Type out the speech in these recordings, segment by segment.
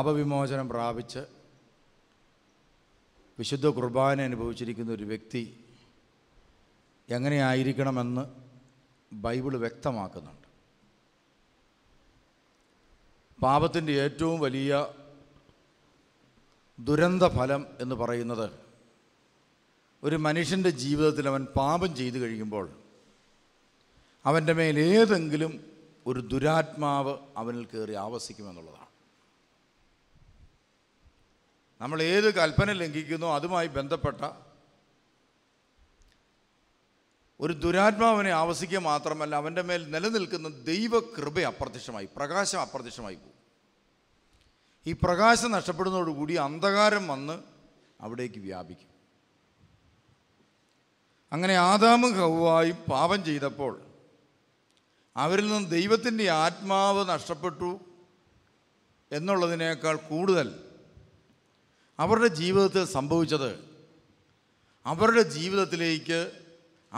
പാപവിമോചനം പ്രാപിച്ച് വിശുദ്ധ കുർബാന അനുഭവിച്ചിരിക്കുന്ന ഒരു വ്യക്തി എങ്ങനെയായിരിക്കണമെന്ന് ബൈബിൾ വ്യക്തമാക്കുന്നുണ്ട് പാപത്തിൻ്റെ ഏറ്റവും വലിയ ദുരന്ത ഫലം എന്ന് പറയുന്നത് ഒരു മനുഷ്യൻ്റെ ജീവിതത്തിൽ അവൻ പാപം ചെയ്തു കഴിയുമ്പോൾ അവൻ്റെ മേലേതെങ്കിലും ഏതെങ്കിലും ഒരു ദുരാത്മാവ് അവനിൽ കയറി ആവസിക്കുമെന്നുള്ളതാണ് നമ്മൾ ഏത് കൽപ്പന ലംഘിക്കുന്നു അതുമായി ബന്ധപ്പെട്ട ഒരു ദുരാത്മാവിനെ ആവസിക്കുക മാത്രമല്ല അവൻ്റെ മേൽ നിലനിൽക്കുന്ന ദൈവകൃപ അപ്രത്യക്ഷമായി പ്രകാശം അപ്രത്യക്ഷമായി പോകും ഈ പ്രകാശം നഷ്ടപ്പെടുന്നതോടുകൂടി അന്ധകാരം വന്ന് അവിടേക്ക് വ്യാപിക്കും അങ്ങനെ ആദാമും ഹവായും പാപം ചെയ്തപ്പോൾ അവരിൽ നിന്ന് ദൈവത്തിൻ്റെ ആത്മാവ് നഷ്ടപ്പെട്ടു എന്നുള്ളതിനേക്കാൾ കൂടുതൽ അവരുടെ ജീവിതത്തിൽ സംഭവിച്ചത് അവരുടെ ജീവിതത്തിലേക്ക്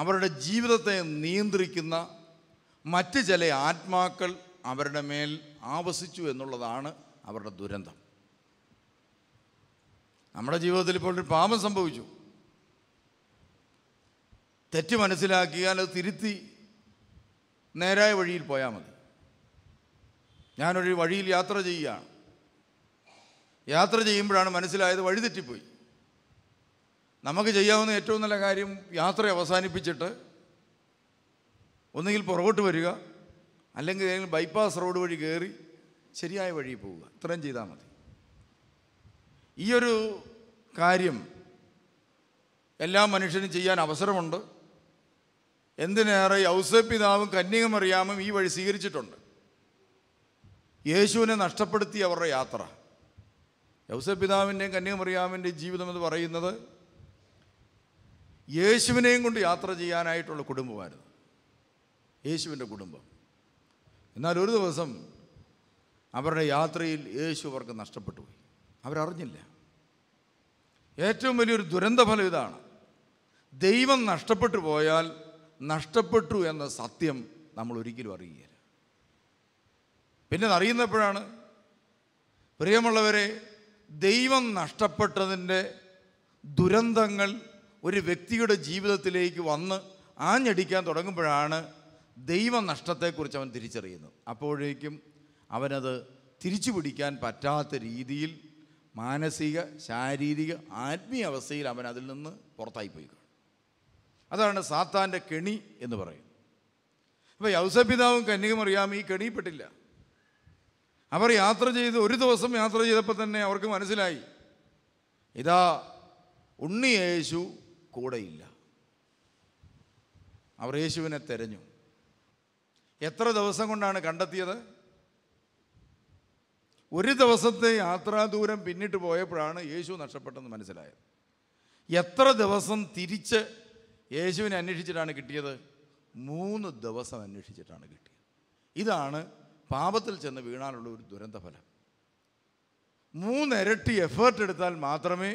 അവരുടെ ജീവിതത്തെ നിയന്ത്രിക്കുന്ന മറ്റ് ചില ആത്മാക്കൾ അവരുടെ മേൽ ആവസിച്ചു എന്നുള്ളതാണ് അവരുടെ ദുരന്തം നമ്മുടെ ജീവിതത്തിൽ ഇപ്പോൾ ഒരു പാപം സംഭവിച്ചു തെറ്റ് മനസ്സിലാക്കിയാൽ അത് തിരുത്തി നേരായ വഴിയിൽ പോയാൽ മതി ഞാനൊരു വഴിയിൽ യാത്ര ചെയ്യുകയാണ് യാത്ര ചെയ്യുമ്പോഴാണ് മനസ്സിലായത് വഴിതെറ്റിപ്പോയി നമുക്ക് ചെയ്യാവുന്ന ഏറ്റവും നല്ല കാര്യം യാത്ര അവസാനിപ്പിച്ചിട്ട് ഒന്നുകിൽ പുറകോട്ട് വരിക അല്ലെങ്കിൽ ഏതെങ്കിലും ബൈപ്പാസ് റോഡ് വഴി കയറി ശരിയായ വഴി പോവുക ഇത്രയും ചെയ്താൽ മതി ഈ ഒരു കാര്യം എല്ലാ മനുഷ്യനും ചെയ്യാൻ അവസരമുണ്ട് എന്തിനേറെ ഔസപ്പിതാവും കന്യകമറിയാമും ഈ വഴി സ്വീകരിച്ചിട്ടുണ്ട് യേശുവിനെ നഷ്ടപ്പെടുത്തി അവരുടെ യാത്ര പിതാവിൻ്റെയും കന്യാമറിയാമിൻ്റെയും ജീവിതം എന്ന് പറയുന്നത് യേശുവിനെയും കൊണ്ട് യാത്ര ചെയ്യാനായിട്ടുള്ള കുടുംബമായിരുന്നു യേശുവിൻ്റെ കുടുംബം എന്നാൽ ഒരു ദിവസം അവരുടെ യാത്രയിൽ യേശു അവർക്ക് നഷ്ടപ്പെട്ടു പോയി അവരറിഞ്ഞില്ല ഏറ്റവും വലിയൊരു ദുരന്തഫലം ഇതാണ് ദൈവം നഷ്ടപ്പെട്ടു പോയാൽ നഷ്ടപ്പെട്ടു എന്ന സത്യം നമ്മൾ ഒരിക്കലും അറിയുകയില്ല പിന്നെ അറിയുന്നപ്പോഴാണ് പ്രിയമുള്ളവരെ ദൈവം നഷ്ടപ്പെട്ടതിൻ്റെ ദുരന്തങ്ങൾ ഒരു വ്യക്തിയുടെ ജീവിതത്തിലേക്ക് വന്ന് ആഞ്ഞടിക്കാൻ തുടങ്ങുമ്പോഴാണ് ദൈവ നഷ്ടത്തെക്കുറിച്ച് അവൻ തിരിച്ചറിയുന്നത് അപ്പോഴേക്കും അവനത് തിരിച്ചു പിടിക്കാൻ പറ്റാത്ത രീതിയിൽ മാനസിക ശാരീരിക ആത്മീയ അവസ്ഥയിൽ അവൻ അതിൽ നിന്ന് പുറത്തായിപ്പോയി കാണും അതാണ് സാത്താൻ്റെ കെണി എന്ന് പറയും അപ്പോൾ യൗസപിതാവും കന്യകമറിയാം ഈ കെണിയിൽപ്പെട്ടില്ല അവർ യാത്ര ചെയ്ത് ഒരു ദിവസം യാത്ര ചെയ്തപ്പോൾ തന്നെ അവർക്ക് മനസ്സിലായി ഇതാ ഉണ്ണി യേശു കൂടെയില്ല അവർ യേശുവിനെ തെരഞ്ഞു എത്ര ദിവസം കൊണ്ടാണ് കണ്ടെത്തിയത് ഒരു ദിവസത്തെ യാത്രാദൂരം പിന്നിട്ട് പോയപ്പോഴാണ് യേശു നഷ്ടപ്പെട്ടെന്ന് മനസ്സിലായത് എത്ര ദിവസം തിരിച്ച് യേശുവിനെ അന്വേഷിച്ചിട്ടാണ് കിട്ടിയത് മൂന്ന് ദിവസം അന്വേഷിച്ചിട്ടാണ് കിട്ടിയത് ഇതാണ് പാപത്തിൽ ചെന്ന് വീണാനുള്ള ഒരു ദുരന്തഫലം മൂന്നിരട്ടി എഫേർട്ട് എടുത്താൽ മാത്രമേ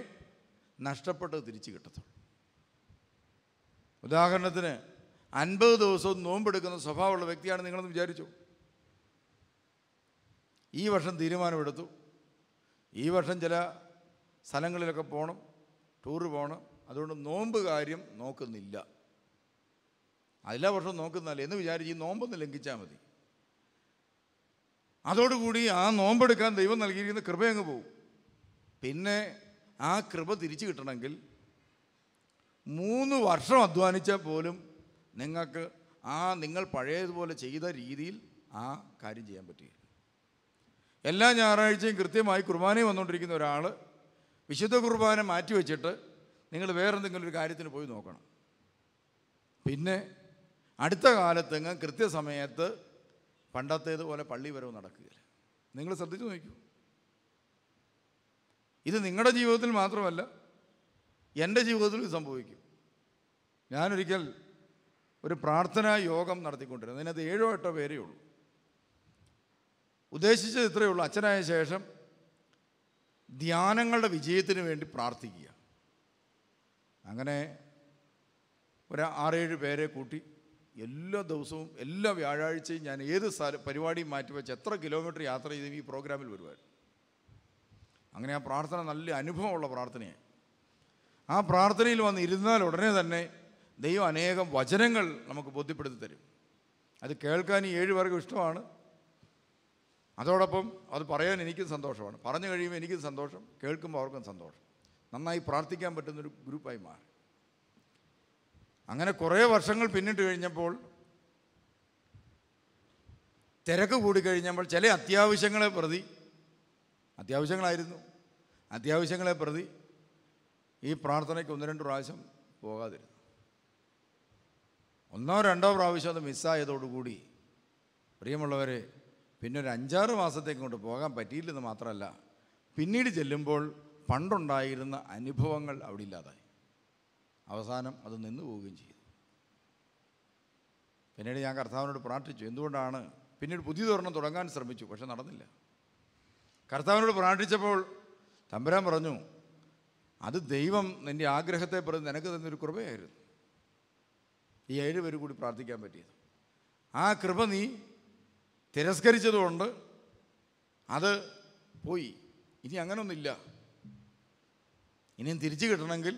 നഷ്ടപ്പെട്ടത് തിരിച്ചു കിട്ടത്തുള്ളൂ ഉദാഹരണത്തിന് അൻപത് ദിവസവും നോമ്പെടുക്കുന്ന സ്വഭാവമുള്ള വ്യക്തിയാണ് നിങ്ങളെന്ന് വിചാരിച്ചു ഈ വർഷം തീരുമാനമെടുത്തു ഈ വർഷം ചില സ്ഥലങ്ങളിലൊക്കെ പോകണം ടൂറ് പോകണം അതുകൊണ്ട് നോമ്പ് കാര്യം നോക്കുന്നില്ല എല്ലാ വർഷവും നോക്കുന്നില്ല എന്ന് വിചാരിച്ച് ഈ നോമ്പൊന്ന് ലംഘിച്ചാൽ മതി അതോടുകൂടി ആ നോമ്പെടുക്കാൻ ദൈവം നൽകിയിരിക്കുന്ന കൃപ അങ്ങ് പോവും പിന്നെ ആ കൃപ തിരിച്ചു കിട്ടണമെങ്കിൽ മൂന്ന് വർഷം അധ്വാനിച്ചാൽ പോലും നിങ്ങൾക്ക് ആ നിങ്ങൾ പഴയതുപോലെ ചെയ്ത രീതിയിൽ ആ കാര്യം ചെയ്യാൻ പറ്റുകയില്ല എല്ലാ ഞായറാഴ്ചയും കൃത്യമായി കുർബാനയിൽ വന്നുകൊണ്ടിരിക്കുന്ന ഒരാൾ വിശുദ്ധ കുർബാന മാറ്റി വെച്ചിട്ട് നിങ്ങൾ വേറെന്തെങ്കിലും ഒരു കാര്യത്തിന് പോയി നോക്കണം പിന്നെ അടുത്ത കാലത്തെങ്ങ് കൃത്യസമയത്ത് പണ്ടത്തേതുപോലെ പള്ളി വരവ് നടക്കുകയില്ല നിങ്ങൾ ശ്രദ്ധിച്ചു നോക്കൂ ഇത് നിങ്ങളുടെ ജീവിതത്തിൽ മാത്രമല്ല എൻ്റെ ജീവിതത്തിൽ ഇത് സംഭവിക്കും ഞാനൊരിക്കൽ ഒരു പ്രാർത്ഥനാ യോഗം നടത്തിക്കൊണ്ടിരുന്നു അതിനകത്ത് ഏഴോ എട്ടോ പേരേ ഉള്ളൂ ഉദ്ദേശിച്ചത് ഇത്രയേ ഉള്ളൂ അച്ഛനായ ശേഷം ധ്യാനങ്ങളുടെ വിജയത്തിന് വേണ്ടി പ്രാർത്ഥിക്കുക അങ്ങനെ ഒരു ആറേഴ് പേരെ കൂട്ടി എല്ലാ ദിവസവും എല്ലാ വ്യാഴാഴ്ചയും ഞാൻ ഏത് സ്ഥല പരിപാടിയും മാറ്റിവെച്ച് എത്ര കിലോമീറ്റർ യാത്ര ചെയ്തും ഈ പ്രോഗ്രാമിൽ വരുമായിരുന്നു അങ്ങനെ ആ പ്രാർത്ഥന നല്ല അനുഭവമുള്ള പ്രാർത്ഥനയാണ് ആ പ്രാർത്ഥനയിൽ വന്ന് ഇരുന്നാൽ ഉടനെ തന്നെ ദൈവം അനേകം വചനങ്ങൾ നമുക്ക് ബോധ്യപ്പെടുത്തി തരും അത് കേൾക്കാൻ ഈ ഏഴ് പേർക്കും ഇഷ്ടമാണ് അതോടൊപ്പം അത് പറയാൻ എനിക്കും സന്തോഷമാണ് പറഞ്ഞു കഴിയുമ്പോൾ എനിക്കും സന്തോഷം കേൾക്കുമ്പോൾ അവർക്കും സന്തോഷം നന്നായി പ്രാർത്ഥിക്കാൻ പറ്റുന്നൊരു ഗ്രൂപ്പായി മാറി അങ്ങനെ കുറേ വർഷങ്ങൾ പിന്നിട്ട് കഴിഞ്ഞപ്പോൾ തിരക്ക് കൂടിക്കഴിഞ്ഞപ്പോൾ ചില അത്യാവശ്യങ്ങളെ പ്രതി അത്യാവശ്യങ്ങളായിരുന്നു അത്യാവശ്യങ്ങളെ പ്രതി ഈ പ്രാർത്ഥനയ്ക്ക് ഒന്ന് രണ്ട് പ്രാവശ്യം പോകാതിരുന്നു ഒന്നോ രണ്ടോ പ്രാവശ്യം അത് മിസ്സായതോടുകൂടി പ്രിയമുള്ളവരെ പിന്നെ ഒരു അഞ്ചാറ് മാസത്തേക്ക് കൊണ്ട് പോകാൻ പറ്റിയില്ലെന്ന് മാത്രമല്ല പിന്നീട് ചെല്ലുമ്പോൾ പണ്ടുണ്ടായിരുന്ന അനുഭവങ്ങൾ അവിടെ ഇല്ലാതായി അവസാനം അത് നിന്നു പോവുകയും ചെയ്തു പിന്നീട് ഞാൻ കർത്താവിനോട് പ്രാർത്ഥിച്ചു എന്തുകൊണ്ടാണ് പിന്നീട് പുതിയതൊരെണ്ണം തുടങ്ങാൻ ശ്രമിച്ചു പക്ഷെ നടന്നില്ല കർത്താവിനോട് പ്രാർത്ഥിച്ചപ്പോൾ തമ്പരാൻ പറഞ്ഞു അത് ദൈവം നിൻ്റെ ആഗ്രഹത്തെ പറഞ്ഞ് നിനക്ക് തന്നൊരു കൃപയായിരുന്നു ഈ ഏഴ് പേര് കൂടി പ്രാർത്ഥിക്കാൻ പറ്റിയത് ആ കൃപ നീ തിരസ്കരിച്ചതുകൊണ്ട് അത് പോയി ഇനി അങ്ങനൊന്നുമില്ല ഇനിയും തിരിച്ചു കിട്ടണമെങ്കിൽ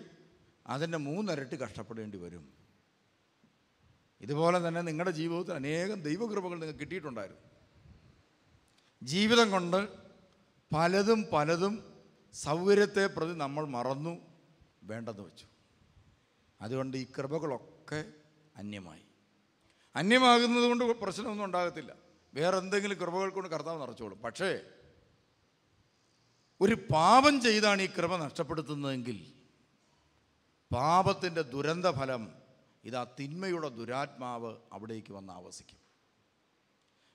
അതിൻ്റെ മൂന്നിരട്ടി കഷ്ടപ്പെടേണ്ടി വരും ഇതുപോലെ തന്നെ നിങ്ങളുടെ ജീവിതത്തിൽ അനേകം ദൈവകൃപകൾ നിങ്ങൾക്ക് കിട്ടിയിട്ടുണ്ടായിരുന്നു ജീവിതം കൊണ്ട് പലതും പലതും സൗകര്യത്തെ പ്രതി നമ്മൾ മറന്നു വേണ്ടെന്ന് വെച്ചു അതുകൊണ്ട് ഈ കൃപകളൊക്കെ അന്യമായി അന്യമാകുന്നത് കൊണ്ട് പ്രശ്നമൊന്നും ഉണ്ടാകത്തില്ല വേറെ എന്തെങ്കിലും കൃപകൾ കൊണ്ട് കർത്താവ് നിറച്ചോളും പക്ഷേ ഒരു പാപം ചെയ്താണ് ഈ കൃപ നഷ്ടപ്പെടുത്തുന്നതെങ്കിൽ പാപത്തിൻ്റെ ദുരന്ത ഫലം ഇതാ തിന്മയുടെ ദുരാത്മാവ് അവിടേക്ക് വന്ന് ആവസിക്കും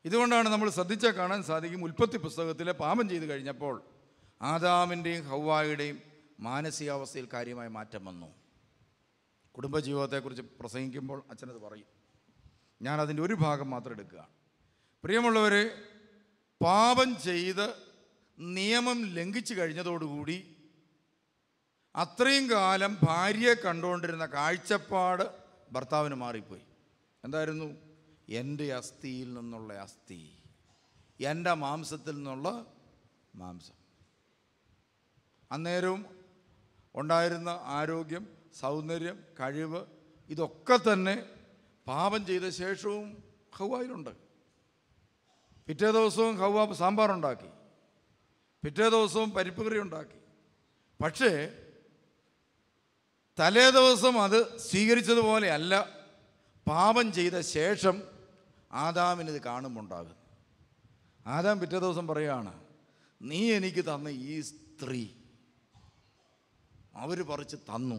ഇതുകൊണ്ടാണ് നമ്മൾ ശ്രദ്ധിച്ചാൽ കാണാൻ സാധിക്കും ഉൽപ്പത്തി പുസ്തകത്തിലെ പാപം ചെയ്തു കഴിഞ്ഞപ്പോൾ ആദാമിൻ്റെയും ഹൗവായുടെയും മാനസികാവസ്ഥയിൽ കാര്യമായ മാറ്റം വന്നു കുടുംബജീവിതത്തെക്കുറിച്ച് പ്രസംഗിക്കുമ്പോൾ അച്ഛനത് പറയും ഞാൻ അതിൻ്റെ ഒരു ഭാഗം മാത്രം എടുക്കുക പ്രിയമുള്ളവർ പാപം ചെയ്ത് നിയമം ലംഘിച്ചു കഴിഞ്ഞതോടുകൂടി അത്രയും കാലം ഭാര്യയെ കണ്ടുകൊണ്ടിരുന്ന കാഴ്ചപ്പാട് ഭർത്താവിന് മാറിപ്പോയി എന്തായിരുന്നു എൻ്റെ അസ്ഥിയിൽ നിന്നുള്ള അസ്ഥി എൻ്റെ മാംസത്തിൽ നിന്നുള്ള മാംസം അന്നേരവും ഉണ്ടായിരുന്ന ആരോഗ്യം സൗന്ദര്യം കഴിവ് ഇതൊക്കെ തന്നെ പാപം ചെയ്ത ശേഷവും ഹവായിലുണ്ട് പിറ്റേ ദിവസവും ഹവ സാമ്പാറുണ്ടാക്കി പിറ്റേ ദിവസവും പരിപ്പ് കറി ഉണ്ടാക്കി പക്ഷേ തലേ ദിവസം അത് സ്വീകരിച്ചതുപോലെയല്ല പാപം ചെയ്ത ശേഷം ആദാമിനിത് കാണുമുണ്ടാകും ആദാം പിറ്റേ ദിവസം പറയുകയാണ് നീ എനിക്ക് തന്ന ഈ സ്ത്രീ അവർ പറിച്ച് തന്നു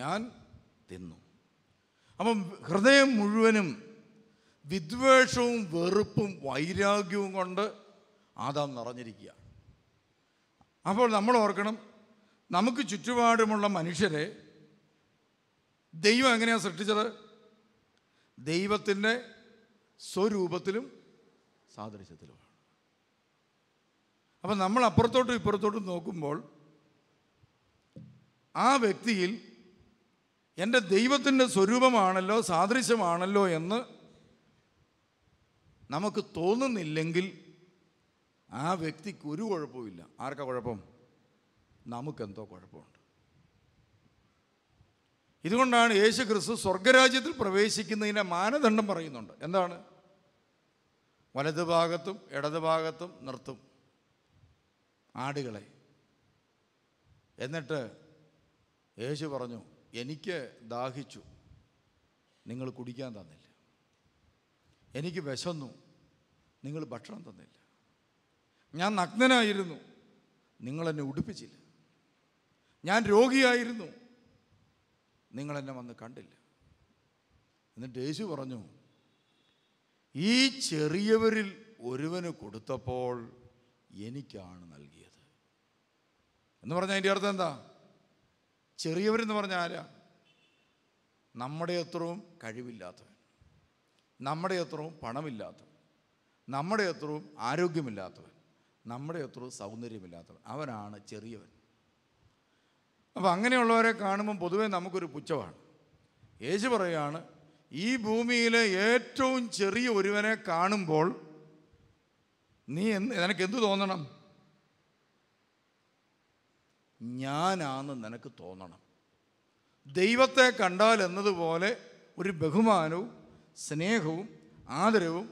ഞാൻ തിന്നു അപ്പം ഹൃദയം മുഴുവനും വിദ്വേഷവും വെറുപ്പും വൈരാഗ്യവും കൊണ്ട് ആദാം നിറഞ്ഞിരിക്കുക അപ്പോൾ നമ്മൾ ഓർക്കണം നമുക്ക് ചുറ്റുപാടുമുള്ള മനുഷ്യരെ ദൈവം എങ്ങനെയാണ് സൃഷ്ടിച്ചത് ദൈവത്തിൻ്റെ സ്വരൂപത്തിലും സാദൃശ്യത്തിലുമാണ് അപ്പം നമ്മൾ അപ്പുറത്തോട്ടും ഇപ്പുറത്തോട്ടും നോക്കുമ്പോൾ ആ വ്യക്തിയിൽ എൻ്റെ ദൈവത്തിൻ്റെ സ്വരൂപമാണല്ലോ സാദൃശ്യമാണല്ലോ എന്ന് നമുക്ക് തോന്നുന്നില്ലെങ്കിൽ ആ വ്യക്തിക്ക് ഒരു കുഴപ്പമില്ല ആർക്കാ കുഴപ്പം നമുക്കെന്തോ കുഴപ്പമാണ് ഇതുകൊണ്ടാണ് യേശു ക്രിസ്തു സ്വർഗരാജ്യത്തിൽ പ്രവേശിക്കുന്നതിൻ്റെ മാനദണ്ഡം പറയുന്നുണ്ട് എന്താണ് വലതുഭാഗത്തും ഇടതുഭാഗത്തും നിർത്തും ആടുകളെ എന്നിട്ട് യേശു പറഞ്ഞു എനിക്ക് ദാഹിച്ചു നിങ്ങൾ കുടിക്കാൻ തന്നില്ല എനിക്ക് വിശന്നു നിങ്ങൾ ഭക്ഷണം തന്നില്ല ഞാൻ നഗ്നനായിരുന്നു നിങ്ങളെന്നെ ഉടുപ്പിച്ചില്ല ഞാൻ രോഗിയായിരുന്നു നിങ്ങളെന്നെ വന്ന് കണ്ടില്ല എന്നിട്ട് യേശു പറഞ്ഞു ഈ ചെറിയവരിൽ ഒരുവന് കൊടുത്തപ്പോൾ എനിക്കാണ് നൽകിയത് എന്ന് പറഞ്ഞാൽ അതിൻ്റെ അർത്ഥം എന്താ ചെറിയവരെന്ന് പറഞ്ഞാൽ ആരാ നമ്മുടെ അത്രയും കഴിവില്ലാത്തവൻ നമ്മുടെ അത്രയും പണമില്ലാത്തവൻ നമ്മുടെ അത്രയും ആരോഗ്യമില്ലാത്തവൻ നമ്മുടെ അത്രയും സൗന്ദര്യമില്ലാത്തവൻ അവനാണ് ചെറിയവൻ അപ്പോൾ അങ്ങനെയുള്ളവരെ കാണുമ്പോൾ പൊതുവേ നമുക്കൊരു പുച്ഛമാണ് യേശു പറയുകയാണ് ഈ ഭൂമിയിലെ ഏറ്റവും ചെറിയ ഒരുവനെ കാണുമ്പോൾ നീ എന്ത് നിനക്ക് എന്ത് തോന്നണം ഞാനാന്ന് നിനക്ക് തോന്നണം ദൈവത്തെ കണ്ടാൽ എന്നതുപോലെ ഒരു ബഹുമാനവും സ്നേഹവും ആദരവും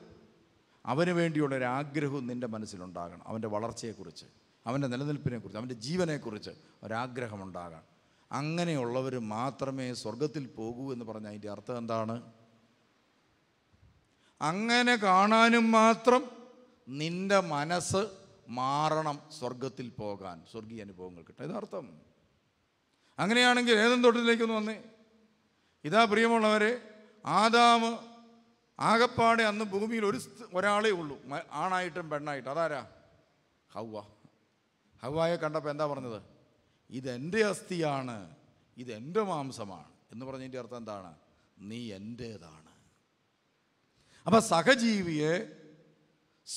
അവന് വേണ്ടിയുള്ളൊരാഗ്രഹവും ഒരു ആഗ്രഹവും നിൻ്റെ മനസ്സിലുണ്ടാകണം അവൻ്റെ വളർച്ചയെക്കുറിച്ച് അവൻ്റെ നിലനിൽപ്പിനെക്കുറിച്ച് അവൻ്റെ ജീവനെക്കുറിച്ച് ഒരാഗ്രഹമുണ്ടാകാം അങ്ങനെയുള്ളവർ മാത്രമേ സ്വർഗത്തിൽ പോകൂ എന്ന് പറഞ്ഞ അതിൻ്റെ അർത്ഥം എന്താണ് അങ്ങനെ കാണാനും മാത്രം നിന്റെ മനസ്സ് മാറണം സ്വർഗത്തിൽ പോകാൻ സ്വർഗീയ അനുഭവങ്ങൾ കിട്ടും ഇതർത്ഥം അങ്ങനെയാണെങ്കിൽ ഏതും തൊട്ടിലേക്കൊന്ന് വന്നേ ഇതാ പ്രിയമുള്ളവരെ ആദാമ് ആകപ്പാടെ അന്ന് ഭൂമിയിൽ ഒരു ഒരാളേ ഉള്ളൂ ആണായിട്ടും പെണ്ണായിട്ടും അതാരാ ഹൗവ ഹവായെ കണ്ടപ്പോൾ എന്താ പറഞ്ഞത് ഇതെൻ്റെ അസ്ഥിയാണ് ഇതെൻ്റെ മാംസമാണ് എന്ന് പറഞ്ഞതിൻ്റെ അർത്ഥം എന്താണ് നീ എൻ്റേതാണ് അപ്പം സഹജീവിയെ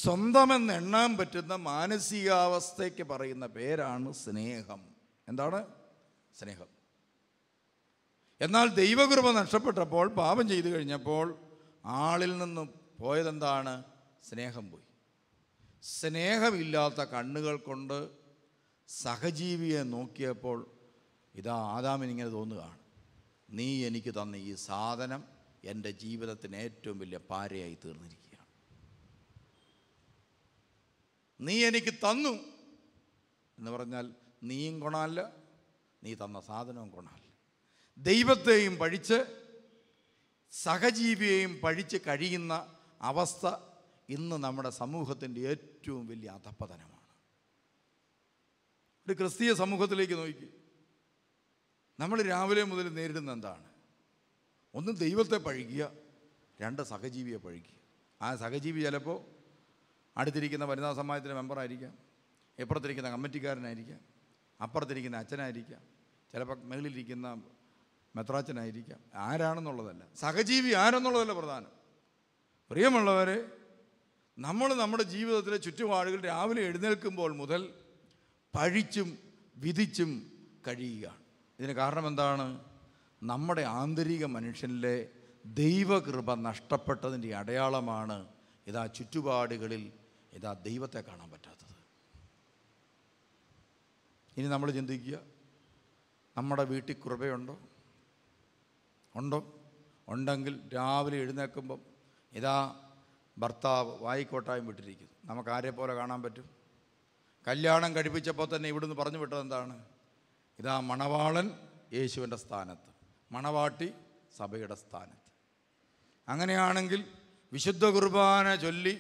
സ്വന്തമെന്നെണ്ണാൻ പറ്റുന്ന മാനസികാവസ്ഥയ്ക്ക് പറയുന്ന പേരാണ് സ്നേഹം എന്താണ് സ്നേഹം എന്നാൽ ദൈവകൃപ നഷ്ടപ്പെട്ടപ്പോൾ പാപം ചെയ്തു കഴിഞ്ഞപ്പോൾ ആളിൽ നിന്ന് പോയതെന്താണ് സ്നേഹം പോയി സ്നേഹമില്ലാത്ത കണ്ണുകൾ കൊണ്ട് സഹജീവിയെ നോക്കിയപ്പോൾ ഇതാ ആദാമിനിങ്ങനെ തോന്നുകയാണ് നീ എനിക്ക് തന്ന ഈ സാധനം എൻ്റെ ജീവിതത്തിന് ഏറ്റവും വലിയ പാരയായി തീർന്നിരിക്കുകയാണ് നീ എനിക്ക് തന്നു എന്ന് പറഞ്ഞാൽ നീയും കൊണാല്ല നീ തന്ന സാധനവും കൊണാല്ല ദൈവത്തെയും പഴിച്ച് സഹജീവിയെയും പഴിച്ച് കഴിയുന്ന അവസ്ഥ ഇന്ന് നമ്മുടെ സമൂഹത്തിൻ്റെ ഏറ്റവും വലിയ അധപ്പതനമാണ് ഒരു ക്രിസ്തീയ സമൂഹത്തിലേക്ക് നോക്കി നമ്മൾ രാവിലെ മുതൽ നേരിടുന്ന എന്താണ് ഒന്ന് ദൈവത്തെ പഴുകിയ രണ്ട് സഹജീവിയെ പഴുകിയ ആ സഹജീവി ചിലപ്പോൾ അടുത്തിരിക്കുന്ന വനിതാ സമാജത്തിൻ്റെ മെമ്പറായിരിക്കാം എപ്പുറത്തിരിക്കുന്ന കമ്മിറ്റിക്കാരനായിരിക്കാം അപ്പുറത്തിരിക്കുന്ന അച്ഛനായിരിക്കാം ചിലപ്പോൾ മേളിലിരിക്കുന്ന മെത്രാച്ചനായിരിക്കാം ആരാണെന്നുള്ളതല്ല സഹജീവി ആരെന്നുള്ളതല്ല പ്രധാനം പ്രിയമുള്ളവരെ നമ്മൾ നമ്മുടെ ജീവിതത്തിലെ ചുറ്റുപാടുകൾ രാവിലെ എഴുന്നേൽക്കുമ്പോൾ മുതൽ പഴിച്ചും വിധിച്ചും കഴിയുകയാണ് ഇതിന് കാരണം എന്താണ് നമ്മുടെ ആന്തരിക മനുഷ്യനിലെ ദൈവകൃപ നഷ്ടപ്പെട്ടതിൻ്റെ അടയാളമാണ് ഇതാ ചുറ്റുപാടുകളിൽ ഇതാ ദൈവത്തെ കാണാൻ പറ്റാത്തത് ഇനി നമ്മൾ ചിന്തിക്കുക നമ്മുടെ വീട്ടിൽ കൃപയുണ്ടോ ഉണ്ടോ ഉണ്ടെങ്കിൽ രാവിലെ എഴുന്നേൽക്കുമ്പം ഇതാ ഭർത്താവ് വായിക്കോട്ടായും വിട്ടിരിക്കുന്നു നമുക്ക് ആരെ പോലെ കാണാൻ പറ്റും കല്യാണം കഴിപ്പിച്ചപ്പോൾ തന്നെ ഇവിടുന്ന് പറഞ്ഞു വിട്ടത് എന്താണ് ഇതാ മണവാളൻ യേശുവിൻ്റെ സ്ഥാനത്ത് മണവാട്ടി സഭയുടെ സ്ഥാനത്ത് അങ്ങനെയാണെങ്കിൽ വിശുദ്ധ കുർബാന ചൊല്ലി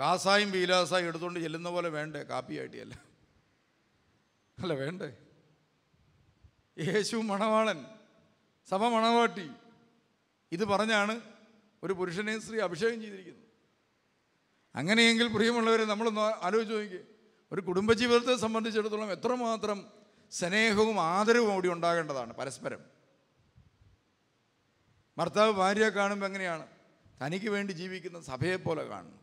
കാസായും ബീലാസായും എടുത്തുകൊണ്ട് ചെല്ലുന്ന പോലെ വേണ്ടേ കാപ്പിയായിട്ടിയല്ല അല്ല വേണ്ടേ യേശു മണവാളൻ സഭ മണവാട്ടി ഇത് പറഞ്ഞാണ് ഒരു പുരുഷനെയും സ്ത്രീ അഭിഷേകം ചെയ്തിരിക്കുന്നത് അങ്ങനെയെങ്കിൽ പ്രിയമുള്ളവരെ നമ്മളൊന്ന് ആലോചിച്ച് നോക്കിയേ ഒരു കുടുംബജീവിതത്തെ സംബന്ധിച്ചിടത്തോളം എത്രമാത്രം സ്നേഹവും ആദരവും കൂടി ഉണ്ടാകേണ്ടതാണ് പരസ്പരം ഭർത്താവ് ഭാര്യയെ കാണുമ്പോൾ എങ്ങനെയാണ് തനിക്ക് വേണ്ടി ജീവിക്കുന്ന സഭയെപ്പോലെ കാണുന്നു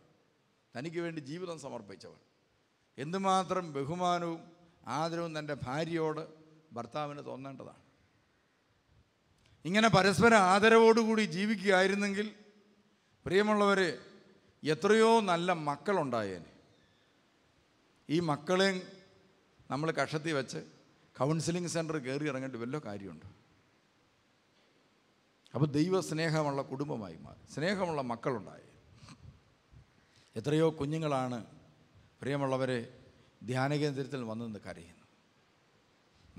തനിക്ക് വേണ്ടി ജീവിതം സമർപ്പിച്ചവൾ എന്തുമാത്രം ബഹുമാനവും ആദരവും തൻ്റെ ഭാര്യയോട് ഭർത്താവിന് തോന്നേണ്ടതാണ് ഇങ്ങനെ പരസ്പര ആദരവോടുകൂടി ജീവിക്കുകയായിരുന്നെങ്കിൽ പ്രിയമുള്ളവരെ എത്രയോ നല്ല മക്കളുണ്ടായേനെ ഈ മക്കളെയും നമ്മൾ കഷത്തി വെച്ച് കൗൺസിലിംഗ് സെൻറ്റർ കയറി ഇറങ്ങേണ്ടി വല്ല കാര്യമുണ്ട് അപ്പോൾ ദൈവ സ്നേഹമുള്ള കുടുംബമായി മാറി സ്നേഹമുള്ള മക്കളുണ്ടായി എത്രയോ കുഞ്ഞുങ്ങളാണ് പ്രിയമുള്ളവരെ ധ്യാനകേന്ദ്രത്തിൽ വന്നെന്ന് കരയുന്നു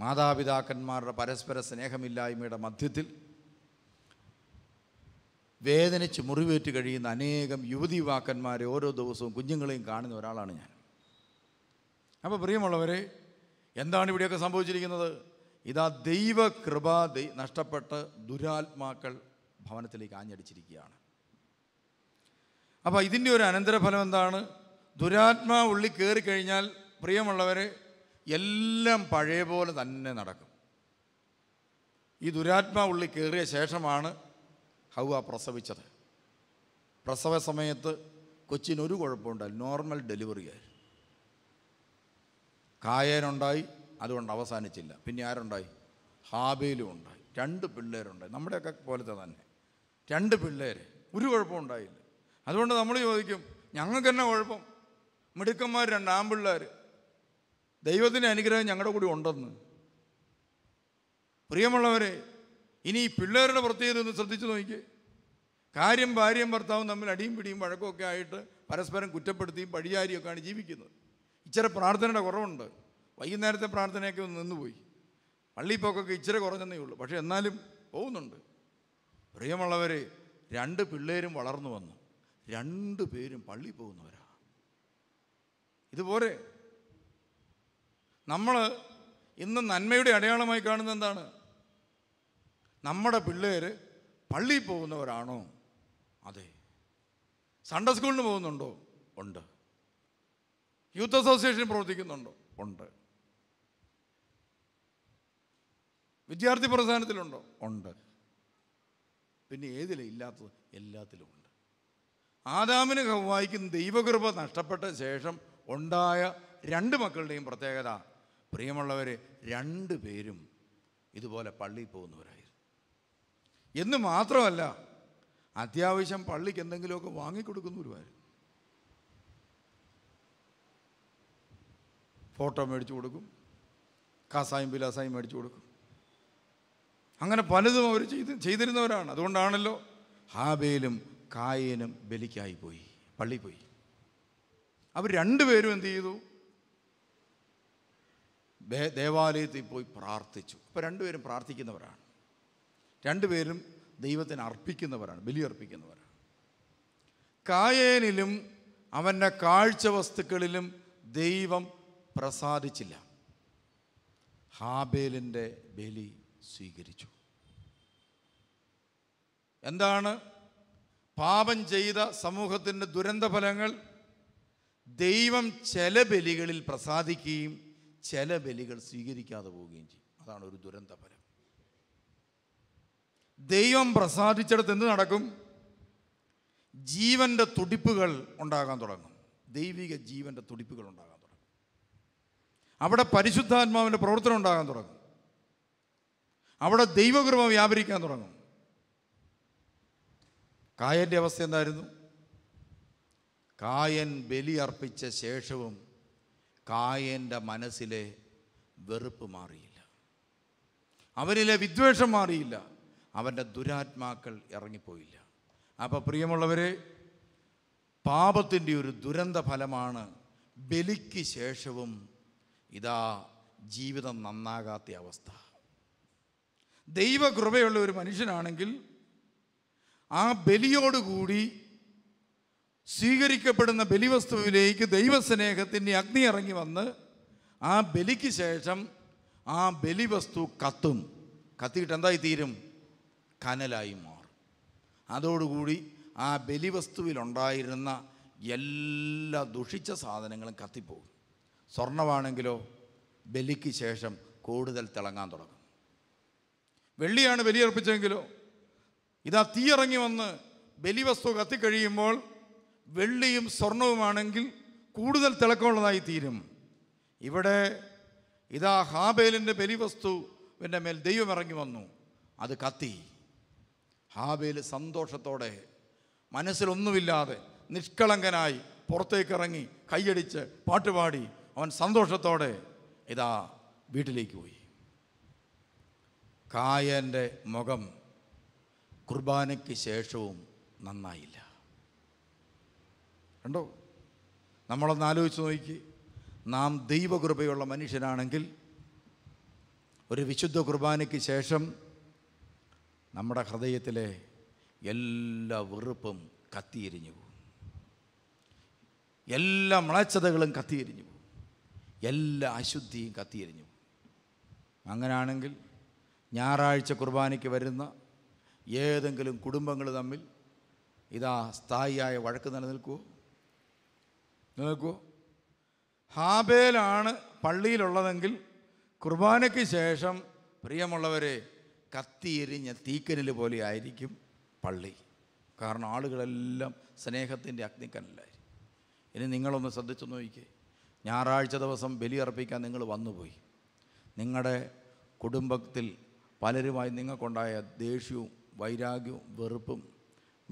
മാതാപിതാക്കന്മാരുടെ പരസ്പര സ്നേഹമില്ലായ്മയുടെ മധ്യത്തിൽ വേദനിച്ച് മുറിവേറ്റ് കഴിയുന്ന അനേകം യുവതി യുവാക്കന്മാരെ ഓരോ ദിവസവും കുഞ്ഞുങ്ങളെയും കാണുന്ന ഒരാളാണ് ഞാൻ അപ്പോൾ പ്രിയമുള്ളവരെ എന്താണ് ഇവിടെയൊക്കെ സംഭവിച്ചിരിക്കുന്നത് ഇതാ ദൈവകൃപ ദൈ നഷ്ടപ്പെട്ട് ദുരാത്മാക്കൾ ഭവനത്തിലേക്ക് ആഞ്ഞടിച്ചിരിക്കുകയാണ് അപ്പോൾ ഇതിൻ്റെ ഒരു അനന്തരഫലം എന്താണ് ദുരാത്മാ ഉള്ളിൽ കയറി കഴിഞ്ഞാൽ പ്രിയമുള്ളവരെ എല്ലാം പഴയ പോലെ തന്നെ നടക്കും ഈ ദുരാത്മാ ഉള്ളിൽ കയറിയ ശേഷമാണ് ഹൗവ പ്രസവിച്ചത് പ്രസവ സമയത്ത് കൊച്ചിന് ഒരു കുഴപ്പമുണ്ടായി നോർമൽ ഡെലിവറിയായി കായേനുണ്ടായി അതുകൊണ്ട് അവസാനിച്ചില്ല പിന്നെ ആരുണ്ടായി ഹാബേലും ഉണ്ടായി രണ്ട് പിള്ളേരുണ്ടായി നമ്മുടെയൊക്കെ പോലത്തെ തന്നെ രണ്ട് പിള്ളേർ ഒരു കുഴപ്പം ഉണ്ടായില്ല അതുകൊണ്ട് നമ്മൾ ചോദിക്കും ഞങ്ങൾക്ക് തന്നെ കുഴപ്പം മിടുക്കന്മാർ രണ്ട് ആമ്പിള്ളേർ ദൈവത്തിൻ്റെ അനുഗ്രഹം ഞങ്ങളുടെ കൂടി ഉണ്ടെന്ന് പ്രിയമുള്ളവരെ ഇനി ഈ പിള്ളേരുടെ പ്രത്യേകത ഒന്ന് ശ്രദ്ധിച്ചു നോക്കി കാര്യം ഭാര്യയും ഭർത്താവും തമ്മിൽ അടിയും പിടിയും വഴക്കമൊക്കെ ആയിട്ട് പരസ്പരം കുറ്റപ്പെടുത്തിയും പഴിയാരിയൊക്കെയാണ് ജീവിക്കുന്നത് ഇച്ചിരി പ്രാർത്ഥനയുടെ കുറവുണ്ട് വൈകുന്നേരത്തെ പ്രാർത്ഥനയൊക്കെ ഒന്ന് നിന്നുപോയി പള്ളിപ്പോക്കൊക്കെ ഇച്ചിരി കുറഞ്ഞെന്നേ ഉള്ളൂ പക്ഷേ എന്നാലും പോകുന്നുണ്ട് പ്രിയമുള്ളവരെ രണ്ട് പിള്ളേരും വളർന്നു വന്നു രണ്ട് പേരും പള്ളി പോകുന്നവരാ ഇതുപോലെ നമ്മൾ ഇന്ന് നന്മയുടെ അടയാളമായി കാണുന്നത് എന്താണ് നമ്മുടെ പിള്ളേർ പള്ളിയിൽ പോകുന്നവരാണോ അതെ സൺഡേ സ്കൂളിന് പോകുന്നുണ്ടോ ഉണ്ട് യൂത്ത് അസോസിയേഷൻ പ്രവർത്തിക്കുന്നുണ്ടോ ഉണ്ട് വിദ്യാർത്ഥി പ്രസ്ഥാനത്തിലുണ്ടോ ഉണ്ട് പിന്നെ ഏതിലും ഇല്ലാത്തത് എല്ലാത്തിലുമുണ്ട് ആദാമിന് വായിക്കുന്ന ദൈവകൃപ നഷ്ടപ്പെട്ട ശേഷം ഉണ്ടായ രണ്ട് മക്കളുടെയും പ്രത്യേകത പ്രിയമുള്ളവർ രണ്ട് പേരും ഇതുപോലെ പള്ളിയിൽ പോകുന്നവരായിരുന്നു എന്ന് മാത്രമല്ല അത്യാവശ്യം പള്ളിക്ക് എന്തെങ്കിലുമൊക്കെ വാങ്ങിക്കൊടുക്കുന്നവരുമായിരുന്നു ഫോട്ടോ മേടിച്ചു കൊടുക്കും കാസായും പിലാസായും മേടിച്ചു കൊടുക്കും അങ്ങനെ പലതും അവർ ചെയ്ത് ചെയ്തിരുന്നവരാണ് അതുകൊണ്ടാണല്ലോ ഹാബേലും കായേനും ബലിക്കായി പോയി പള്ളി പോയി അവർ രണ്ടുപേരും എന്ത് ചെയ്തു ദേവാലയത്തിൽ പോയി പ്രാർത്ഥിച്ചു അപ്പോൾ രണ്ടുപേരും പ്രാർത്ഥിക്കുന്നവരാണ് രണ്ടുപേരും ദൈവത്തിന് അർപ്പിക്കുന്നവരാണ് ബലി അർപ്പിക്കുന്നവരാണ് കായേനിലും അവൻ്റെ കാഴ്ച വസ്തുക്കളിലും ദൈവം പ്രസാദിച്ചില്ല ഹാബേലിൻ്റെ ബലി സ്വീകരിച്ചു എന്താണ് പാപം ചെയ്ത സമൂഹത്തിൻ്റെ ദുരന്തഫലങ്ങൾ ദൈവം ചില ബലികളിൽ പ്രസാദിക്കുകയും ചില ബലികൾ സ്വീകരിക്കാതെ പോവുകയും ചെയ്യും അതാണ് ഒരു ദുരന്തഫലം ദൈവം പ്രസാദിച്ചിടത്ത് എന്ത് നടക്കും ജീവൻ്റെ തുടിപ്പുകൾ ഉണ്ടാകാൻ തുടങ്ങും ദൈവിക ജീവൻ്റെ തുടിപ്പുകൾ ഉണ്ടാകും അവിടെ പരിശുദ്ധാത്മാവിൻ്റെ പ്രവർത്തനം ഉണ്ടാകാൻ തുടങ്ങും അവിടെ ദൈവകൃപ വ്യാപരിക്കാൻ തുടങ്ങും കായൻ്റെ അവസ്ഥ എന്തായിരുന്നു കായൻ ബലി അർപ്പിച്ച ശേഷവും കായൻ്റെ മനസ്സിലെ വെറുപ്പ് മാറിയില്ല അവനിലെ വിദ്വേഷം മാറിയില്ല അവൻ്റെ ദുരാത്മാക്കൾ ഇറങ്ങിപ്പോയില്ല അപ്പോൾ പ്രിയമുള്ളവരെ പാപത്തിൻ്റെ ഒരു ദുരന്ത ഫലമാണ് ബലിക്ക് ശേഷവും ഇതാ ജീവിതം നന്നാകാത്ത അവസ്ഥ ദൈവകൃപയുള്ള ഒരു മനുഷ്യനാണെങ്കിൽ ആ ബലിയോടുകൂടി സ്വീകരിക്കപ്പെടുന്ന ബലിവസ്തുവിലേക്ക് ദൈവസ്നേഹത്തിൻ്റെ അഗ്നി ഇറങ്ങി വന്ന് ആ ബലിക്ക് ശേഷം ആ ബലിവസ്തു കത്തും കത്തിയിട്ട് എന്തായി തീരും കനലായി മാറും അതോടുകൂടി ആ ബലിവസ്തുവിലുണ്ടായിരുന്ന എല്ലാ ദുഷിച്ച സാധനങ്ങളും കത്തിപ്പോകും സ്വർണമാണെങ്കിലോ ബലിക്ക് ശേഷം കൂടുതൽ തിളങ്ങാൻ തുടങ്ങും വെള്ളിയാണ് ബലിയർപ്പിച്ചതെങ്കിലോ ഇതാ തീയിറങ്ങി വന്ന് ബലിവസ്തു കത്തിക്കഴിയുമ്പോൾ വെള്ളിയും സ്വർണവുമാണെങ്കിൽ കൂടുതൽ തിളക്കമുള്ളതായി തീരും ഇവിടെ ഇതാ ഹാബേലിൻ്റെ ബലിവസ്തുവിൻ്റെ മേൽ ദൈവം ഇറങ്ങി വന്നു അത് കത്തി ഹാബേൽ സന്തോഷത്തോടെ മനസ്സിലൊന്നുമില്ലാതെ നിഷ്കളങ്കനായി പുറത്തേക്കിറങ്ങി കൈയടിച്ച് പാട്ടുപാടി അവൻ സന്തോഷത്തോടെ ഇതാ വീട്ടിലേക്ക് പോയി കായൻ്റെ മുഖം കുർബാനയ്ക്ക് ശേഷവും നന്നായില്ല കണ്ടോ നമ്മളൊന്ന് ആലോചിച്ച് നോക്കി നാം ദൈവകൃപയുള്ള മനുഷ്യനാണെങ്കിൽ ഒരു വിശുദ്ധ കുർബാനയ്ക്ക് ശേഷം നമ്മുടെ ഹൃദയത്തിലെ എല്ലാ വെറുപ്പും കത്തിയിരിഞ്ഞു പോകും എല്ലാ മ്ളച്ചതകളും കത്തിയിരിഞ്ഞു എല്ലാ അശുദ്ധിയും കത്തിയെരിഞ്ഞു അങ്ങനെയാണെങ്കിൽ ഞായറാഴ്ച കുർബാനയ്ക്ക് വരുന്ന ഏതെങ്കിലും കുടുംബങ്ങൾ തമ്മിൽ ഇതാ സ്ഥായിയായ വഴക്ക് നിലനിൽക്കുമോ നിലനിൽക്കുമോ ഹാബേലാണ് പള്ളിയിലുള്ളതെങ്കിൽ കുർബാനയ്ക്ക് ശേഷം പ്രിയമുള്ളവരെ കത്തിയെരിഞ്ഞ തീക്കനിൽ പോലെ ആയിരിക്കും പള്ളി കാരണം ആളുകളെല്ലാം സ്നേഹത്തിൻ്റെ അഗ്നിക്കനലായി ഇനി നിങ്ങളൊന്ന് ശ്രദ്ധിച്ചു നോക്കിക്കേ ഞായറാഴ്ച ദിവസം ബലിയർപ്പിക്കാൻ നിങ്ങൾ വന്നുപോയി നിങ്ങളുടെ കുടുംബത്തിൽ പലരുമായി നിങ്ങൾക്കുണ്ടായ ദേഷ്യവും വൈരാഗ്യവും വെറുപ്പും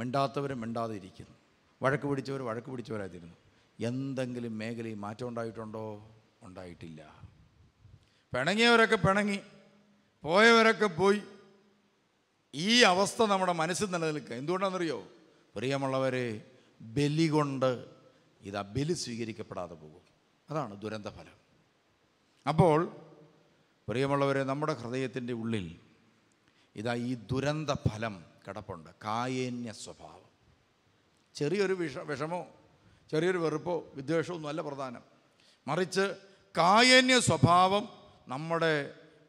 മിണ്ടാത്തവരും മിണ്ടാതെ ഇരിക്കുന്നു വഴക്ക് പിടിച്ചവർ വഴക്ക് പിടിച്ചവരായിരുന്നു എന്തെങ്കിലും മേഖലയിൽ മാറ്റം ഉണ്ടായിട്ടുണ്ടോ ഉണ്ടായിട്ടില്ല പിണങ്ങിയവരൊക്കെ പിണങ്ങി പോയവരൊക്കെ പോയി ഈ അവസ്ഥ നമ്മുടെ മനസ്സിൽ നിലനിൽക്കുക എന്തുകൊണ്ടാണെന്നറിയോ പ്രിയമുള്ളവരെ ബലി കൊണ്ട് ഇത് ബലി സ്വീകരിക്കപ്പെടാതെ പോകും അതാണ് ദുരന്തഫലം അപ്പോൾ പ്രിയമുള്ളവരെ നമ്മുടെ ഹൃദയത്തിൻ്റെ ഉള്ളിൽ ഇതാ ഈ ദുരന്ത ഫലം കിടപ്പുണ്ട് കായേന്യ സ്വഭാവം ചെറിയൊരു വിഷ വിഷമോ ചെറിയൊരു വെറുപ്പോ വിദ്വേഷമോ അല്ല പ്രധാനം മറിച്ച് കായേന്യ സ്വഭാവം നമ്മുടെ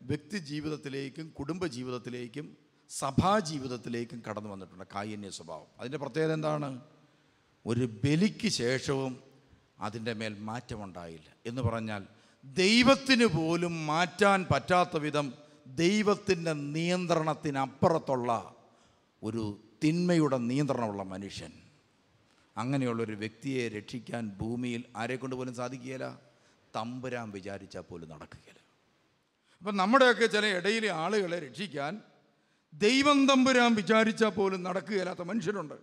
വ്യക്തി ജീവിതത്തിലേക്കും കുടുംബ ജീവിതത്തിലേക്കും സഭാ ജീവിതത്തിലേക്കും കടന്നു വന്നിട്ടുണ്ട് കായന്യ സ്വഭാവം അതിൻ്റെ പ്രത്യേകത എന്താണ് ഒരു ബലിക്ക് ശേഷവും അതിൻ്റെ മേൽ മാറ്റമുണ്ടായില്ല എന്ന് പറഞ്ഞാൽ ദൈവത്തിന് പോലും മാറ്റാൻ പറ്റാത്ത വിധം ദൈവത്തിൻ്റെ നിയന്ത്രണത്തിനപ്പുറത്തുള്ള ഒരു തിന്മയുടെ നിയന്ത്രണമുള്ള മനുഷ്യൻ അങ്ങനെയുള്ളൊരു വ്യക്തിയെ രക്ഷിക്കാൻ ഭൂമിയിൽ ആരെ പോലും സാധിക്കുകയില്ല തമ്പുരാൻ വിചാരിച്ചാൽ പോലും നടക്കുകയില്ല അപ്പം നമ്മുടെയൊക്കെ ചില ഇടയിലെ ആളുകളെ രക്ഷിക്കാൻ ദൈവം തമ്പുരാൻ വിചാരിച്ചാൽ പോലും നടക്കുകയില്ലാത്ത മനുഷ്യരുണ്ട്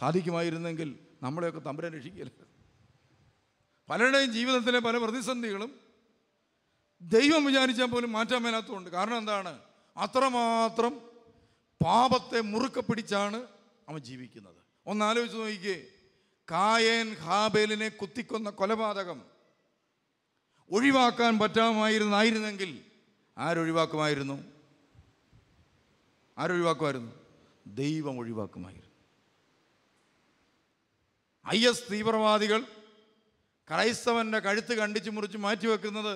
സാധിക്കുമായിരുന്നെങ്കിൽ നമ്മളെയൊക്കെ തമ്പുരാൻ രക്ഷിക്കില്ല പലരുടെയും ജീവിതത്തിലെ പല പ്രതിസന്ധികളും ദൈവം വിചാരിച്ചാൽ പോലും മാറ്റാൻ മേലാത്തതുകൊണ്ട് കാരണം എന്താണ് അത്രമാത്രം പാപത്തെ മുറുക്കെ പിടിച്ചാണ് അവൻ ജീവിക്കുന്നത് ഒന്നാലോചിച്ച് നോക്കിക്കേ കായേൻ ഹാബേലിനെ കുത്തിക്കൊന്ന കൊലപാതകം ഒഴിവാക്കാൻ പറ്റാമായിരുന്നായിരുന്നെങ്കിൽ ആരൊഴിവാക്കുമായിരുന്നു ആരൊഴിവാക്കുമായിരുന്നു ദൈവം ഒഴിവാക്കുമായിരുന്നു ഐ എസ് തീവ്രവാദികൾ ക്രൈസ്തവൻ്റെ കഴുത്ത് കണ്ടിച്ച് മുറിച്ച് മാറ്റി വെക്കുന്നത്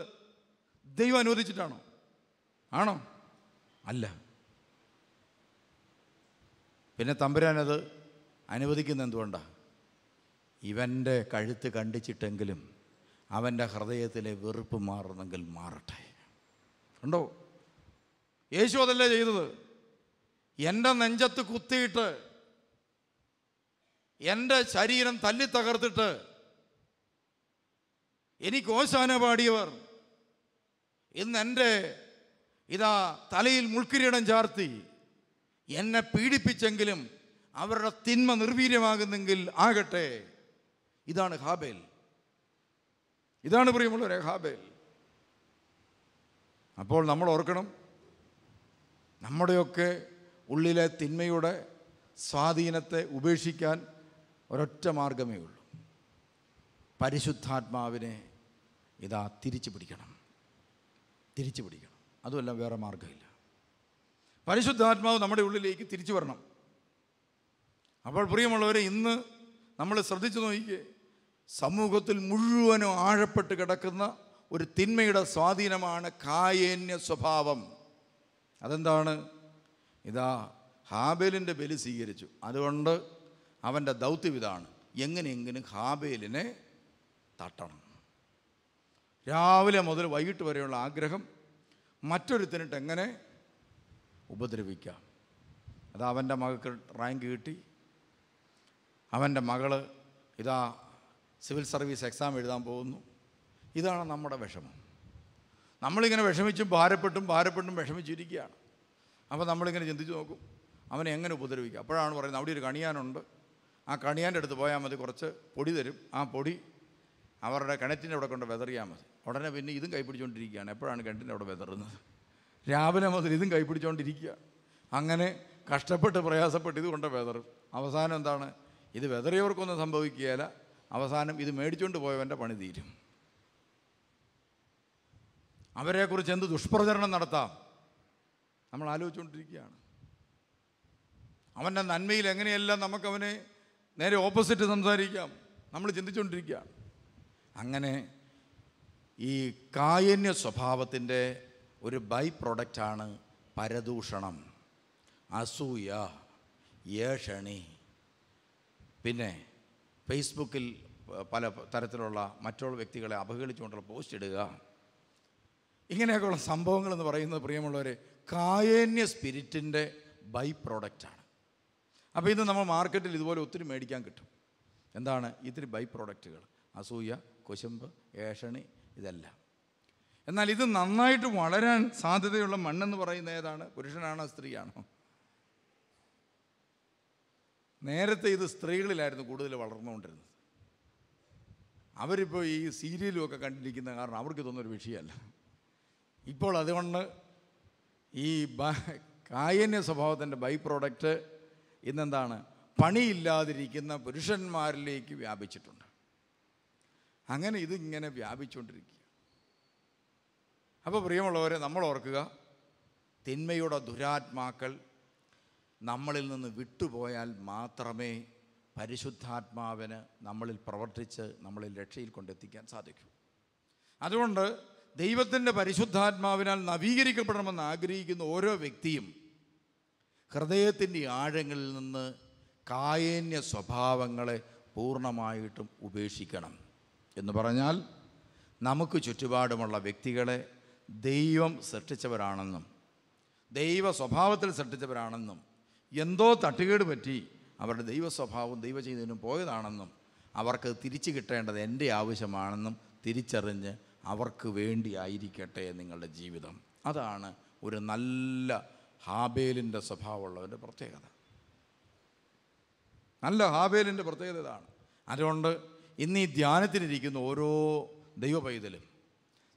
ദൈവം അനുവദിച്ചിട്ടാണോ ആണോ അല്ല പിന്നെ തമ്പുരാനത് അനുവദിക്കുന്ന എന്തുകൊണ്ടാണ് ഇവൻ്റെ കഴുത്ത് കണ്ടിച്ചിട്ടെങ്കിലും അവൻ്റെ ഹൃദയത്തിലെ വെറുപ്പ് മാറുന്നെങ്കിൽ മാറട്ടെ ഉണ്ടോ യേശു അതല്ലേ ചെയ്തത് എൻ്റെ നെഞ്ചത്ത് കുത്തിയിട്ട് എൻ്റെ ശരീരം തല്ലി തകർത്തിട്ട് എനിക്ക് ഓശാന പാടിയവർ ഇന്ന് എൻ്റെ ഇതാ തലയിൽ മുൾക്കിരീടം ചാർത്തി എന്നെ പീഡിപ്പിച്ചെങ്കിലും അവരുടെ തിന്മ നിർവീര്യമാകുന്നെങ്കിൽ ആകട്ടെ ഇതാണ് ഹാബേൽ ഇതാണ് പ്രിയമുള്ളവരെ ഹാബേൽ അപ്പോൾ നമ്മൾ ഓർക്കണം നമ്മുടെയൊക്കെ ഉള്ളിലെ തിന്മയുടെ സ്വാധീനത്തെ ഉപേക്ഷിക്കാൻ ഒരൊറ്റ മാർഗമേ ഉള്ളൂ പരിശുദ്ധാത്മാവിനെ ഇതാ തിരിച്ചു പിടിക്കണം തിരിച്ചു പിടിക്കണം അതുമല്ല വേറെ മാർഗമില്ല പരിശുദ്ധാത്മാവ് നമ്മുടെ ഉള്ളിലേക്ക് തിരിച്ചു വരണം അപ്പോൾ പ്രിയമുള്ളവരെ ഇന്ന് നമ്മൾ ശ്രദ്ധിച്ചു നോക്കിയേ സമൂഹത്തിൽ മുഴുവനും ആഴപ്പെട്ട് കിടക്കുന്ന ഒരു തിന്മയുടെ സ്വാധീനമാണ് കായേന്യ സ്വഭാവം അതെന്താണ് ഇതാ ഹാബേലിൻ്റെ ബലി സ്വീകരിച്ചു അതുകൊണ്ട് അവൻ്റെ ദൗത്യം ഇതാണ് എങ്ങനെയെങ്കിലും ഹാബേലിനെ തട്ടണം രാവിലെ മുതൽ വൈകിട്ട് വരെയുള്ള ആഗ്രഹം മറ്റൊരുത്തിനിട്ട് എങ്ങനെ ഉപദ്രവിക്കാം അത് അവൻ്റെ മകൾക്ക് റാങ്ക് കിട്ടി അവൻ്റെ മകള് ഇതാ സിവിൽ സർവീസ് എക്സാം എഴുതാൻ പോകുന്നു ഇതാണ് നമ്മുടെ വിഷമം നമ്മളിങ്ങനെ വിഷമിച്ചും ഭാരപ്പെട്ടും ഭാരപ്പെട്ടും വിഷമിച്ചിരിക്കുകയാണ് അപ്പോൾ നമ്മളിങ്ങനെ ചിന്തിച്ച് നോക്കും അവനെ എങ്ങനെ ഉപദ്രവിക്കുക അപ്പോഴാണ് പറയുന്നത് അവിടെ ഒരു കണിയാനുണ്ട് ആ കണിയാൻ്റെ അടുത്ത് പോയാൽ മതി കുറച്ച് പൊടി തരും ആ പൊടി അവരുടെ കിണറ്റിൻ്റെ അവിടെ കൊണ്ട് വെതറിയാൽ മതി ഉടനെ പിന്നെ ഇതും കൈപ്പിടിച്ചുകൊണ്ടിരിക്കുകയാണ് എപ്പോഴാണ് കിണറ്റിൻ്റെ അവിടെ വെതറുന്നത് രാവിലെ മുതൽ ഇതും കൈപ്പിടിച്ചുകൊണ്ടിരിക്കുക അങ്ങനെ കഷ്ടപ്പെട്ട് പ്രയാസപ്പെട്ട് ഇത് കൊണ്ട് വെതറും അവസാനം എന്താണ് ഇത് വെതറിയവർക്കൊന്നും സംഭവിക്കുകയില്ല അവസാനം ഇത് മേടിച്ചുകൊണ്ട് പോയവൻ്റെ പണി തീരും അവരെക്കുറിച്ച് എന്ത് ദുഷ്പ്രചരണം നടത്താം നമ്മൾ ആലോചിച്ചുകൊണ്ടിരിക്കുകയാണ് അവൻ്റെ നന്മയിൽ എങ്ങനെയെല്ലാം നമുക്കവനെ നേരെ ഓപ്പോസിറ്റ് സംസാരിക്കാം നമ്മൾ ചിന്തിച്ചുകൊണ്ടിരിക്കുകയാണ് അങ്ങനെ ഈ കായന്യ സ്വഭാവത്തിൻ്റെ ഒരു ബൈ പ്രൊഡക്റ്റാണ് പരദൂഷണം അസൂയ ഏഷണി പിന്നെ ഫേസ്ബുക്കിൽ പല തരത്തിലുള്ള മറ്റുള്ള വ്യക്തികളെ അപഹേളിച്ചുകൊണ്ടുള്ള പോസ്റ്റ് ഇടുക ഇങ്ങനെയൊക്കെയുള്ള സംഭവങ്ങൾ എന്ന് പറയുന്നത് പ്രിയമുള്ളവർ കായേന്യ സ്പിരിറ്റിൻ്റെ ബൈ പ്രോഡക്റ്റാണ് അപ്പോൾ ഇത് നമ്മൾ മാർക്കറ്റിൽ ഇതുപോലെ ഒത്തിരി മേടിക്കാൻ കിട്ടും എന്താണ് ഇത്തിരി ബൈ പ്രോഡക്റ്റുകൾ അസൂയ കുശുമ്പ് ഏഷണി ഇതെല്ലാം എന്നാൽ ഇത് നന്നായിട്ട് വളരാൻ സാധ്യതയുള്ള മണ്ണെന്ന് പറയുന്ന ഏതാണ് പുരുഷനാണോ സ്ത്രീയാണോ നേരത്തെ ഇത് സ്ത്രീകളിലായിരുന്നു കൂടുതൽ വളർന്നുകൊണ്ടിരുന്നത് അവരിപ്പോൾ ഈ സീരിയലുമൊക്കെ കണ്ടിരിക്കുന്ന കാരണം അവർക്ക് ഇതൊന്നൊരു വിഷയമല്ല ഇപ്പോൾ അതുകൊണ്ട് ഈ കായന്യ സ്വഭാവത്തിൻ്റെ ബൈ പ്രോഡക്റ്റ് ഇന്നെന്താണ് പണിയില്ലാതിരിക്കുന്ന പുരുഷന്മാരിലേക്ക് വ്യാപിച്ചിട്ടുണ്ട് അങ്ങനെ ഇതിങ്ങനെ വ്യാപിച്ചുകൊണ്ടിരിക്കുക അപ്പോൾ പ്രിയമുള്ളവരെ നമ്മൾ ഓർക്കുക തിന്മയുടെ ദുരാത്മാക്കൾ നമ്മളിൽ നിന്ന് വിട്ടുപോയാൽ മാത്രമേ പരിശുദ്ധാത്മാവിന് നമ്മളിൽ പ്രവർത്തിച്ച് നമ്മളിൽ രക്ഷയിൽ കൊണ്ടെത്തിക്കാൻ സാധിക്കൂ അതുകൊണ്ട് ദൈവത്തിൻ്റെ പരിശുദ്ധാത്മാവിനാൽ നവീകരിക്കപ്പെടണമെന്ന് ആഗ്രഹിക്കുന്ന ഓരോ വ്യക്തിയും ഹൃദയത്തിൻ്റെ ആഴങ്ങളിൽ നിന്ന് കായേന്യ സ്വഭാവങ്ങളെ പൂർണ്ണമായിട്ടും ഉപേക്ഷിക്കണം എന്ന് പറഞ്ഞാൽ നമുക്ക് ചുറ്റുപാടുമുള്ള വ്യക്തികളെ ദൈവം സൃഷ്ടിച്ചവരാണെന്നും ദൈവ സ്വഭാവത്തിൽ സൃഷ്ടിച്ചവരാണെന്നും എന്തോ തട്ടുകേട് പറ്റി അവരുടെ ദൈവ സ്വഭാവം ചെയ്തതിനും പോയതാണെന്നും അവർക്ക് തിരിച്ചു കിട്ടേണ്ടത് എൻ്റെ ആവശ്യമാണെന്നും തിരിച്ചറിഞ്ഞ് അവർക്ക് വേണ്ടിയായിരിക്കട്ടെ നിങ്ങളുടെ ജീവിതം അതാണ് ഒരു നല്ല ഹാബേലിൻ്റെ സ്വഭാവമുള്ളവൻ്റെ പ്രത്യേകത നല്ല ഹാബേലിൻ്റെ പ്രത്യേകത ഇതാണ് അതുകൊണ്ട് ഇന്ന് ഈ ധ്യാനത്തിനിരിക്കുന്ന ഓരോ ദൈവപൈതലും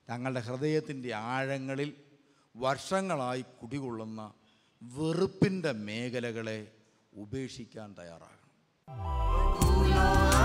തങ്ങളുടെ ഹൃദയത്തിൻ്റെ ആഴങ്ങളിൽ വർഷങ്ങളായി കുടികൊള്ളുന്ന വെറുപ്പിൻ്റെ മേഖലകളെ ഉപേക്ഷിക്കാൻ തയ്യാറാകണം